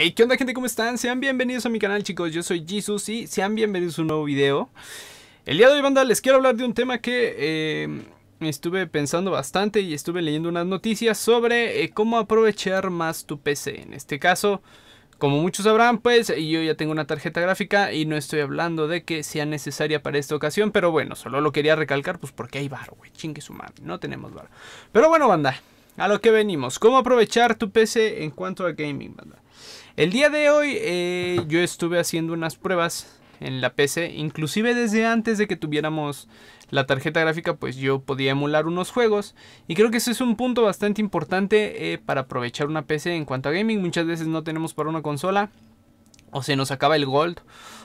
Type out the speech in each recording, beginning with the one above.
Hey, ¿qué onda gente? ¿Cómo están? Sean bienvenidos a mi canal chicos, yo soy Jesus y sean bienvenidos a un nuevo video El día de hoy banda les quiero hablar de un tema que eh, estuve pensando bastante y estuve leyendo unas noticias sobre eh, cómo aprovechar más tu PC En este caso, como muchos sabrán pues yo ya tengo una tarjeta gráfica y no estoy hablando de que sea necesaria para esta ocasión Pero bueno, solo lo quería recalcar pues porque hay bar, güey, chingue su madre, no tenemos bar Pero bueno banda, a lo que venimos. ¿Cómo aprovechar tu PC en cuanto a gaming, El día de hoy eh, yo estuve haciendo unas pruebas en la PC. Inclusive desde antes de que tuviéramos la tarjeta gráfica, pues yo podía emular unos juegos. Y creo que ese es un punto bastante importante eh, para aprovechar una PC en cuanto a gaming. Muchas veces no tenemos para una consola. O se nos acaba el gold.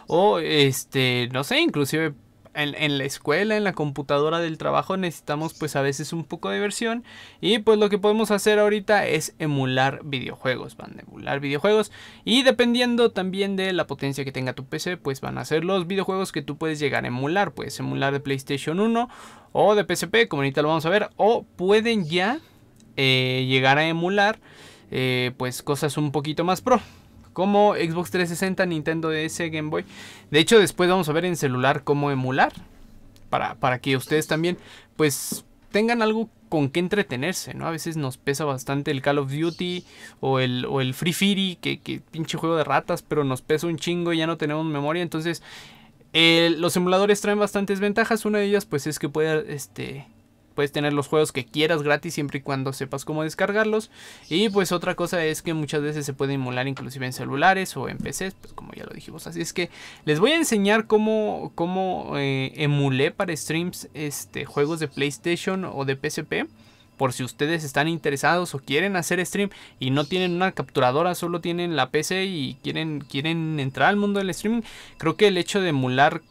O este, no sé, inclusive en, la escuela, en la computadora del trabajo, necesitamos pues a veces un poco de diversión. Y pues lo que podemos hacer ahorita es emular videojuegos, van a emular videojuegos. Y dependiendo también de la potencia que tenga tu PC, pues van a ser los videojuegos que tú puedes llegar a emular. Puedes emular de PlayStation 1 o de PSP, como ahorita lo vamos a ver. O pueden ya eh, llegar a emular eh, pues cosas un poquito más pro como Xbox 360, Nintendo DS, Game Boy. De hecho, después vamos a ver en celular cómo emular. Para, para que ustedes también, pues, tengan algo con que entretenerse, ¿no? A veces nos pesa bastante el Call of Duty o el, o Free Fire, que, pinche juego de ratas, pero nos pesa un chingo y ya no tenemos memoria. Entonces, eh, los emuladores traen bastantes ventajas. Una de ellas, pues, es que puede, este, puedes tener los juegos que quieras gratis siempre y cuando sepas cómo descargarlos. Y pues otra cosa es que muchas veces se puede emular inclusive en celulares o en PCs, pues como ya lo dijimos. Así es que les voy a enseñar cómo, cómo eh, emulé para streams este, juegos de PlayStation o de PSP. Por si ustedes están interesados o quieren hacer stream y no tienen una capturadora, solo tienen la PC y quieren, quieren entrar al mundo del streaming, creo que el hecho de emular...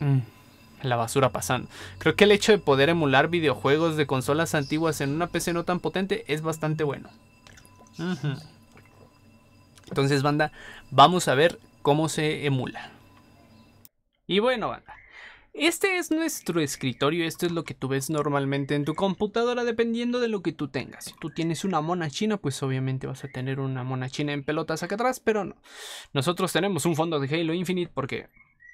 Mm, la basura pasando. Creo que el hecho de poder emular videojuegos de consolas antiguas en una PC no tan potente es bastante bueno. Entonces, banda, vamos a ver cómo se emula. Y bueno, banda. Este es nuestro escritorio, esto es lo que tú ves normalmente en tu computadora dependiendo de lo que tú tengas. Si tú tienes una mona china, pues obviamente vas a tener una mona china en pelotas acá atrás, pero no. Nosotros tenemos un fondo de Halo Infinite porque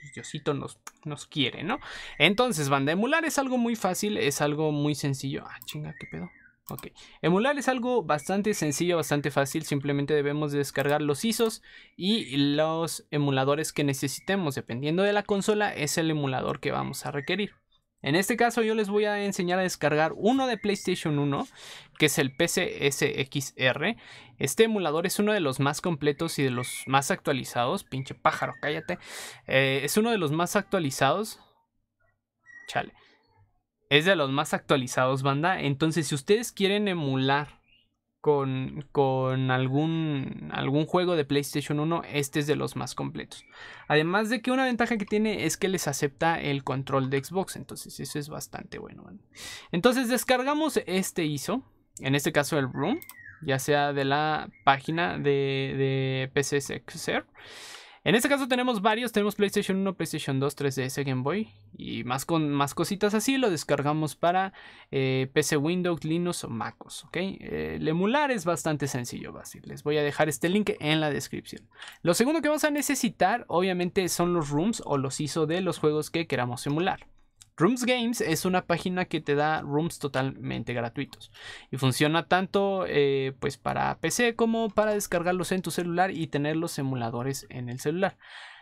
pues, Diosito nos, nos quiere, ¿no? Entonces, banda, emular es algo muy fácil, es algo muy sencillo. Ah, chinga, qué pedo. Ok, emular es algo bastante sencillo, bastante fácil, simplemente debemos descargar los ISOs y los emuladores que necesitemos, dependiendo de la consola es el emulador que vamos a requerir. En este caso yo les voy a enseñar a descargar uno de PlayStation 1, que es el PCSXR. Este emulador es uno de los más completos y de los más actualizados. Pinche pájaro, cállate. Eh, es uno de los más actualizados. Chale. Es de los más actualizados, banda. Entonces, si ustedes quieren emular con, algún, algún juego de PlayStation 1, este es de los más completos. Además de que una ventaja que tiene es que les acepta el control de Xbox, entonces eso es bastante bueno. Entonces descargamos este ISO, en este caso el Room, ya sea de la página de, de PCS en este caso tenemos varios, tenemos PlayStation 1, PlayStation 2, 3DS, Game Boy y más, con, más cositas así, lo descargamos para eh, PC, Windows, Linux o MacOS, ¿ok? Eh, el emular es bastante sencillo, fácil. Les voy a dejar este link en la descripción. Lo segundo que vamos a necesitar, obviamente, son los rooms o los ISO de los juegos que queramos emular. Rooms Games es una página que te da rooms totalmente gratuitos y funciona tanto eh, pues para PC como para descargarlos en tu celular y tener los emuladores en el celular.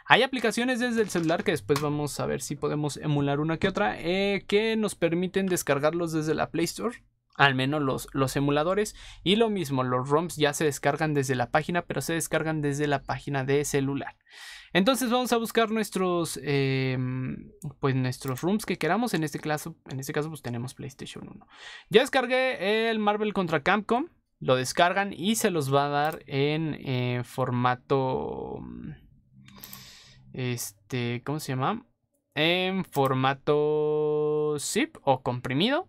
Hay aplicaciones desde el celular que después vamos a ver si podemos emular una que otra eh, que nos permiten descargarlos desde la Play Store al menos los, los, emuladores. Y lo mismo, los ROMs ya se descargan desde la página, pero se descargan desde la página de celular. Entonces vamos a buscar nuestros, em, pues nuestros ROMs que queramos. En este, caso, en este caso, pues tenemos PlayStation 1. Ya descargué el Marvel contra Capcom. Lo descargan y se los va a dar en eh, formato... Este, ¿cómo se llama? En formato zip o comprimido.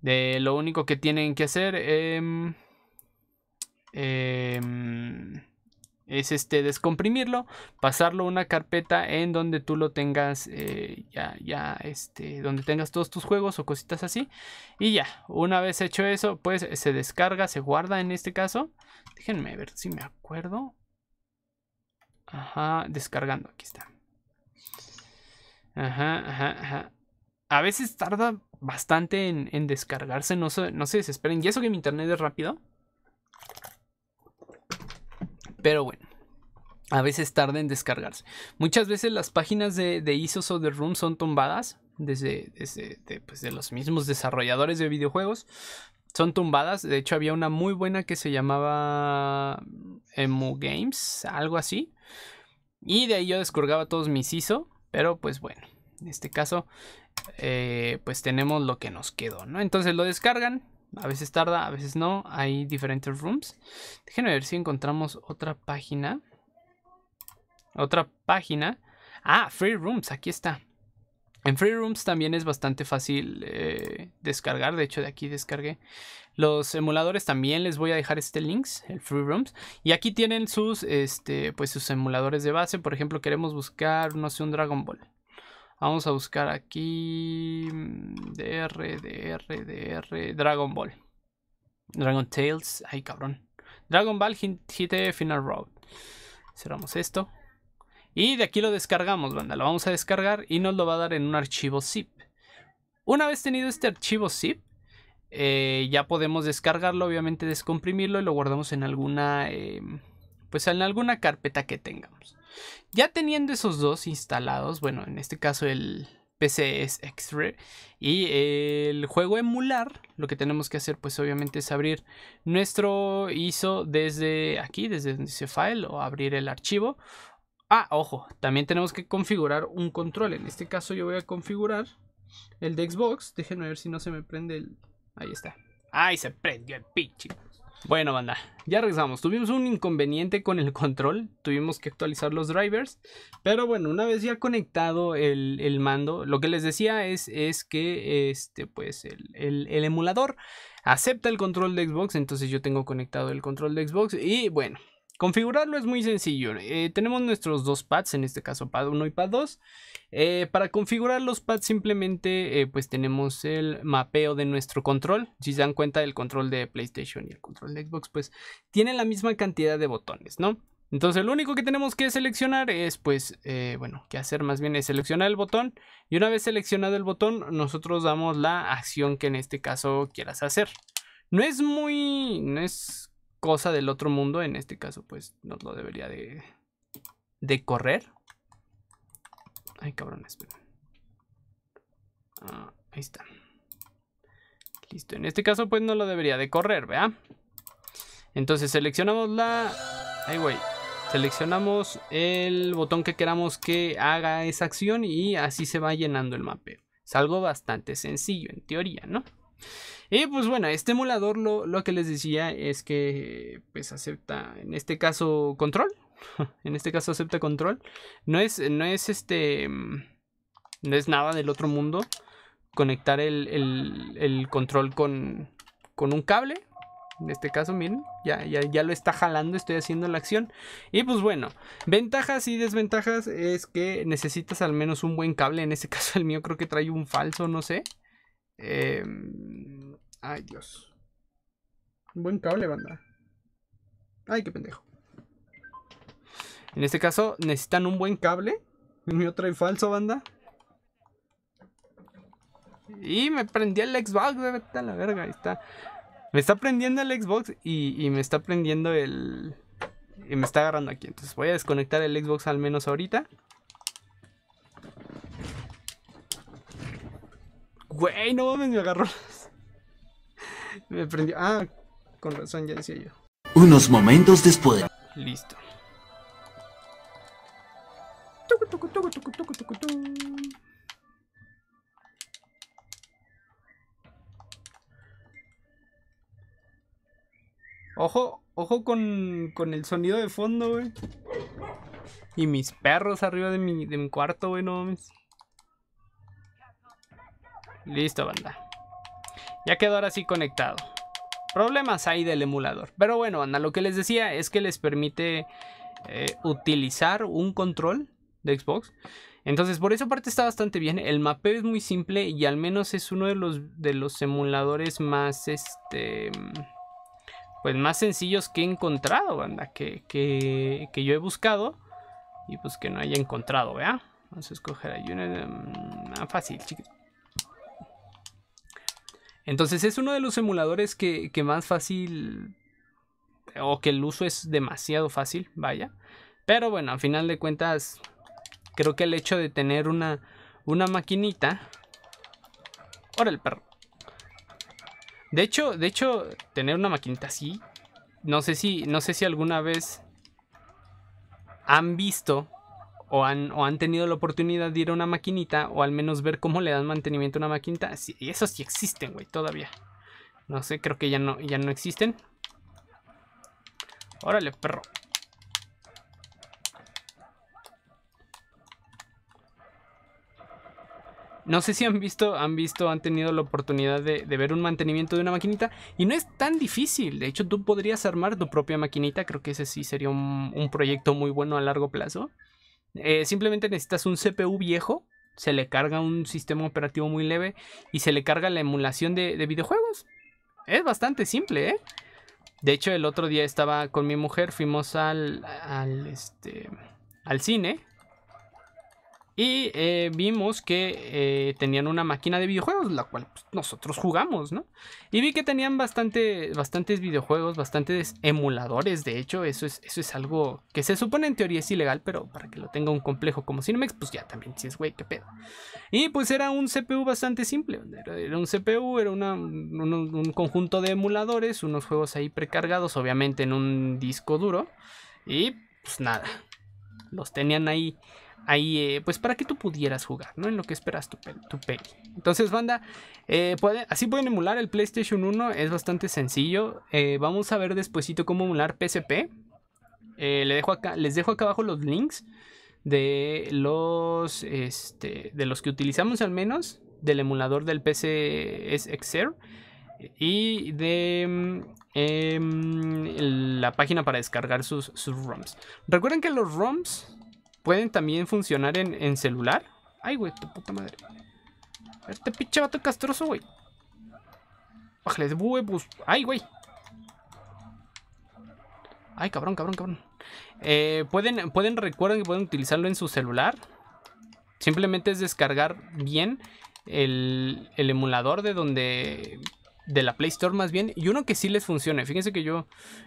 De lo único que tienen que hacer em, em, es este descomprimirlo, pasarlo a una carpeta en donde tú lo tengas eh, ya, ya, este, donde tengas todos tus juegos o cositas así. Y ya, una vez hecho eso, pues se descarga, se guarda en este caso. Déjenme ver si me acuerdo. Ajá, descargando, aquí está. Ajá, ajá, ajá. A veces tarda bastante en, descargarse. No se, no se desesperen. Y eso que mi internet es rápido. Pero bueno. A veces tarda en descargarse. Muchas veces las páginas de, ISOs o de Room son tumbadas. Desde, pues, los mismos desarrolladores de videojuegos. Son tumbadas. De hecho, había una muy buena que se llamaba Emu Games. Algo así. Y de ahí yo descargaba todos mis ISO. Pero pues bueno en este caso, eh, pues tenemos lo que nos quedó, ¿no? Entonces lo descargan, a veces tarda, a veces no, hay diferentes rooms. Déjenme ver si encontramos otra página. Otra página. Ah, Free Rooms, aquí está. En Free Rooms también es bastante fácil eh, descargar. De hecho, de aquí descargué los emuladores. También les voy a dejar este link, el Free Rooms. Y aquí tienen sus, este, pues, sus emuladores de base. Por ejemplo, queremos buscar, no sé, un Dragon Ball. Vamos a buscar aquí. Mm, DR, DR, DR. Dragon Ball. Dragon Tales. Ay, cabrón. Dragon Ball GT Final Road. Cerramos esto. Y de aquí lo descargamos, banda. Lo vamos a descargar y nos lo va a dar en un archivo zip. Una vez tenido este archivo zip, eh, ya podemos descargarlo, obviamente descomprimirlo y lo guardamos en alguna, em, pues en alguna carpeta que tengamos. Ya teniendo esos dos instalados, bueno, en este caso el PC es extra y el juego emular, lo que tenemos que hacer pues obviamente es abrir nuestro ISO desde aquí, desde donde dice file o abrir el archivo. Ah, ojo, también tenemos que configurar un control. En este caso yo voy a configurar el de Xbox. Déjenme ver si no se me prende el... Ahí está. Ahí se prendió el pinche bueno, banda, ya regresamos. Tuvimos un inconveniente con el control, tuvimos que actualizar los drivers, pero bueno, una vez ya conectado el, el mando, lo que les decía es, es que este, pues, el, el, el emulador acepta el control de Xbox, entonces yo tengo conectado el control de Xbox y bueno, Configurarlo es muy sencillo. Eh, tenemos nuestros dos pads, en este caso pad 1 y pad 2. Eh, para configurar los pads simplemente eh, pues tenemos el mapeo de nuestro control. Si se dan cuenta el control de PlayStation y el control de Xbox pues tienen la misma cantidad de botones, ¿no? Entonces lo único que tenemos que seleccionar es pues, bueno, que hacer más bien es seleccionar el botón y una vez seleccionado el botón nosotros damos la acción que en este caso quieras hacer. No es muy, no es cosa del otro mundo, en este caso pues no lo debería de, correr. Ay, cabrón, ah, ahí está. Listo, en este caso pues no lo debería de correr, ¿vea? Entonces seleccionamos la... Ay, güey. Seleccionamos el botón que queramos que haga esa acción y así se va llenando el mapeo. Es algo bastante sencillo en teoría, ¿no? Y pues bueno, este emulador lo, que les decía es que pues acepta, en este caso, control. en este caso acepta control. No es, no es este, mm, no es nada del otro mundo conectar el, control con, un cable. En este caso, miren, ya, ya, ya, lo está jalando, estoy haciendo la acción. Y pues bueno, ventajas y desventajas es que necesitas al menos un buen cable. En este caso el mío creo que trae un falso, no sé. Em, ay, Dios. Un buen cable, banda. Ay, qué pendejo. En este caso, necesitan un buen cable. Mi otro y falso, banda. Y me prendí el Xbox, la verga, ahí está. Me está prendiendo el Xbox y, y me está prendiendo el... Y me está agarrando aquí. Entonces voy a desconectar el Xbox al menos ahorita. Güey, no mames, me agarró. me prendió. Ah, con razón, ya decía yo. Unos momentos después. Listo. Ojo, ojo con, con el sonido de fondo, güey. Y mis perros arriba de mi, de mi cuarto, güey, no mames. Listo, banda. Ya quedó ahora sí conectado. Problemas hay del emulador. Pero bueno, banda, lo que les decía es que les permite eh, utilizar un control de Xbox. Entonces, por esa parte está bastante bien. El mapeo es muy simple y al menos es uno de los, de los emuladores más, este, pues más sencillos que he encontrado, banda, que, yo he buscado y pues que no haya encontrado, ¿vea? Vamos a escoger ahí mm, ah, fácil, chicos. Entonces es uno de los emuladores que, más fácil o que el uso es demasiado fácil, vaya. Pero bueno, al final de cuentas, creo que el hecho de tener una, una maquinita... Ahora el perro. De hecho, de hecho, tener una maquinita así, no sé si, no sé si alguna vez han visto o han, tenido la oportunidad de ir a una maquinita o al menos ver cómo le dan mantenimiento a una maquinita. y esos sí existen, güey, todavía. No sé, creo que ya no, ya no existen. Órale, perro. No sé si han visto, han visto, han tenido la oportunidad de, ver un mantenimiento de una maquinita. Y no es tan difícil. De hecho, tú podrías armar tu propia maquinita. Creo que ese sí sería un proyecto muy bueno a largo plazo. Eh, simplemente necesitas un CPU viejo, se le carga un sistema operativo muy leve y se le carga la emulación de, videojuegos. Es bastante simple, ¿eh? De hecho, el otro día estaba con mi mujer, fuimos al, al este, cine y eh, vimos que eh, tenían una máquina de videojuegos, la cual pues, nosotros jugamos, ¿no? Y vi que tenían bastante, bastantes videojuegos, bastantes emuladores, de hecho, eso es, eso es algo que se supone en teoría es ilegal, pero para que lo tenga un complejo como Cinemax, pues ya también, si es güey, qué pedo. Y pues era un CPU bastante simple, era, un CPU, era un conjunto de emuladores, unos juegos ahí precargados, obviamente en un disco duro, y pues nada, los tenían ahí ahí, eh, pues para que tú pudieras jugar, ¿no? En lo que esperas tu, tu Entonces, banda, eh, así pueden emular el PlayStation 1, es bastante sencillo. Eh, vamos a ver despuesito cómo emular PSP. Le dejo acá, les dejo acá abajo los links de los, este, de los que utilizamos al menos, del emulador del PC Excel... y de mm, em, la página para descargar sus, sus ROMs. Recuerden que los ROMs pueden también funcionar en, celular. Ay, güey, tu puta madre. A Este pinche vato castroso, güey. Bájale de Ay, güey. Ay, cabrón, cabrón, cabrón. Eh, pueden, pueden, recuerden que pueden utilizarlo en su celular. Simplemente es descargar bien el, emulador de donde. De la Play Store más bien. Y uno que sí les funcione. Fíjense que yo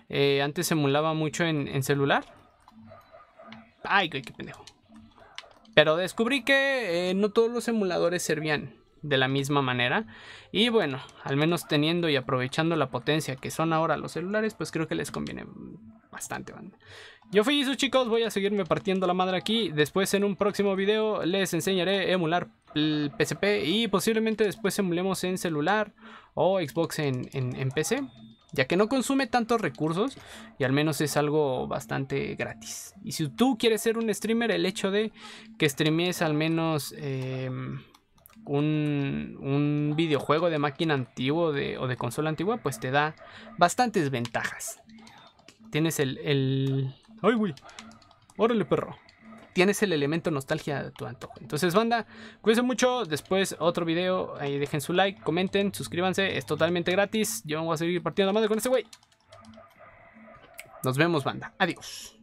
eh, antes emulaba mucho en, en celular. Ay, qué, pendejo. Pero descubrí que eh, no todos los emuladores servían de la misma manera. Y bueno, al menos teniendo y aprovechando la potencia que son ahora los celulares, pues creo que les conviene bastante, banda. Yo fui sus chicos, voy a seguirme partiendo la madre aquí. Después en un próximo video les enseñaré emular el PCP y posiblemente después emulemos en celular o Xbox en, en PC ya que no consume tantos recursos y al menos es algo bastante gratis. Y si tú quieres ser un streamer, el hecho de que streamees al menos em, un, videojuego de máquina antiguo o de consola antigua, pues te da bastantes ventajas. Tienes el... el... ¡Ay, güey! ¡Órale, perro! tienes el elemento nostalgia de tu antojo. Entonces, banda, cuídense mucho. Después otro video. Ahí dejen su like, comenten, suscríbanse. Es totalmente gratis. Yo voy a seguir partiendo la madre con este güey. Nos vemos, banda. Adiós.